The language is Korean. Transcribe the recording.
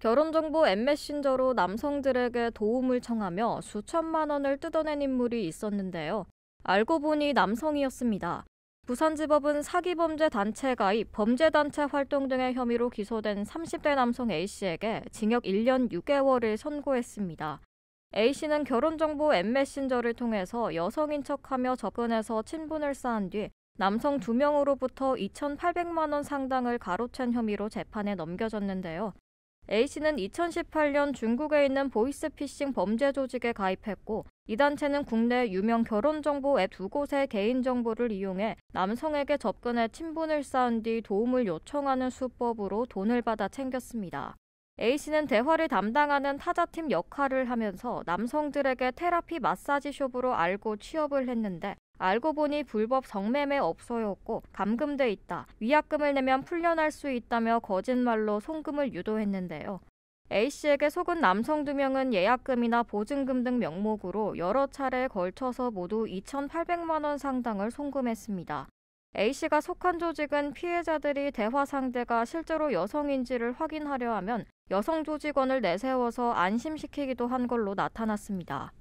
결혼정보 앱 메신저로 남성들에게 도움을 청하며 수천만 원을 뜯어낸 인물이 있었는데요. 알고 보니 남성이었습니다. 부산지법은 사기범죄 단체 가입, 범죄단체 활동 등의 혐의로 기소된 30대 남성 A씨에게 징역 1년 6개월을 선고했습니다. A씨는 결혼정보 앱 메신저를 통해서 여성인 척하며 접근해서 친분을 쌓은 뒤 남성 2명으로부터 2,800만 원 상당을 가로챈 혐의로 재판에 넘겨졌는데요. A씨는 2018년 중국에 있는 보이스피싱 범죄 조직에 가입했고 이 단체는 국내 유명 결혼정보 앱 두 곳의 개인정보를 이용해 남성에게 접근해 친분을 쌓은 뒤 도움을 요청하는 수법으로 돈을 받아 챙겼습니다. A씨는 대화를 담당하는 타자팀 역할을 하면서 남성들에게 테라피 마사지 숍으로 알고 취업을 했는데 알고 보니 불법 성매매 업소였고 감금돼 있다. 위약금을 내면 풀려날 수 있다며 거짓말로 송금을 유도했는데요. A씨에게 속은 남성 2명은 예약금이나 보증금 등 명목으로 여러 차례에 걸쳐서 모두 2,800만 원 상당을 송금했습니다. A씨가 속한 조직은 피해자들이 대화 상대가 실제로 여성인지를 확인하려 하면 여성 조직원을 내세워서 안심시키기도 한 걸로 나타났습니다.